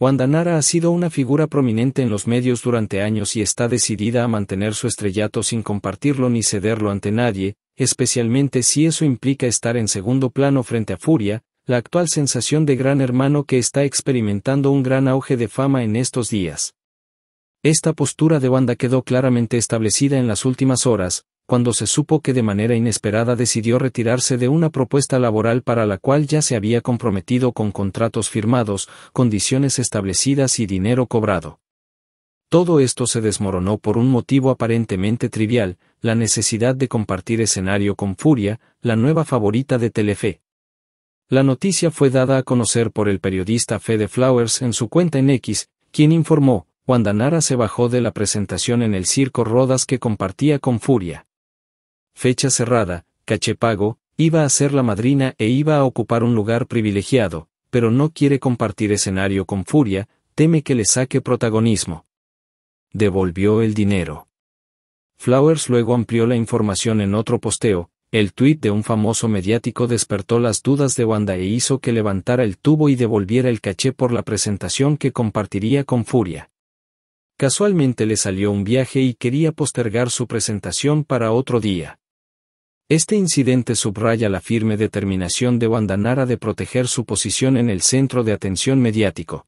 Nara ha sido una figura prominente en los medios durante años y está decidida a mantener su estrellato sin compartirlo ni cederlo ante nadie, especialmente si eso implica estar en segundo plano frente a Furia, la actual sensación de gran hermano que está experimentando un gran auge de fama en estos días. Esta postura de Wanda quedó claramente establecida en las últimas horas, cuando se supo que de manera inesperada decidió retirarse de una propuesta laboral para la cual ya se había comprometido con contratos firmados, condiciones establecidas y dinero cobrado. Todo esto se desmoronó por un motivo aparentemente trivial, la necesidad de compartir escenario con Furia, la nueva favorita de Telefe. La noticia fue dada a conocer por el periodista Fede Flowers en su cuenta en X, quien informó, Wanda Nara se bajó de la presentación en el Circo Rodas que compartía con Furia fecha cerrada, pago, iba a ser la madrina e iba a ocupar un lugar privilegiado, pero no quiere compartir escenario con Furia, teme que le saque protagonismo. Devolvió el dinero. Flowers luego amplió la información en otro posteo, el tuit de un famoso mediático despertó las dudas de Wanda e hizo que levantara el tubo y devolviera el caché por la presentación que compartiría con Furia. Casualmente le salió un viaje y quería postergar su presentación para otro día. Este incidente subraya la firme determinación de Wandanara de proteger su posición en el centro de atención mediático.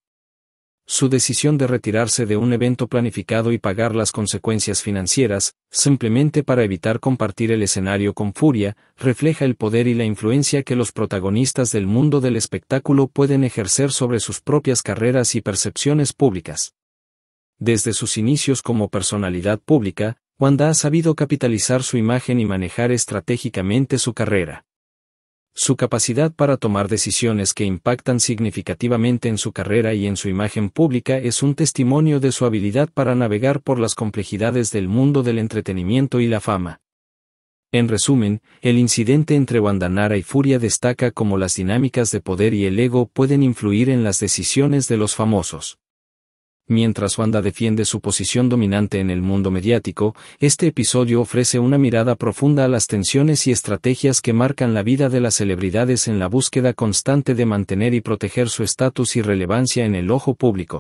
Su decisión de retirarse de un evento planificado y pagar las consecuencias financieras, simplemente para evitar compartir el escenario con furia, refleja el poder y la influencia que los protagonistas del mundo del espectáculo pueden ejercer sobre sus propias carreras y percepciones públicas. Desde sus inicios como personalidad pública, Wanda ha sabido capitalizar su imagen y manejar estratégicamente su carrera. Su capacidad para tomar decisiones que impactan significativamente en su carrera y en su imagen pública es un testimonio de su habilidad para navegar por las complejidades del mundo del entretenimiento y la fama. En resumen, el incidente entre Wandanara y Furia destaca cómo las dinámicas de poder y el ego pueden influir en las decisiones de los famosos. Mientras Wanda defiende su posición dominante en el mundo mediático, este episodio ofrece una mirada profunda a las tensiones y estrategias que marcan la vida de las celebridades en la búsqueda constante de mantener y proteger su estatus y relevancia en el ojo público.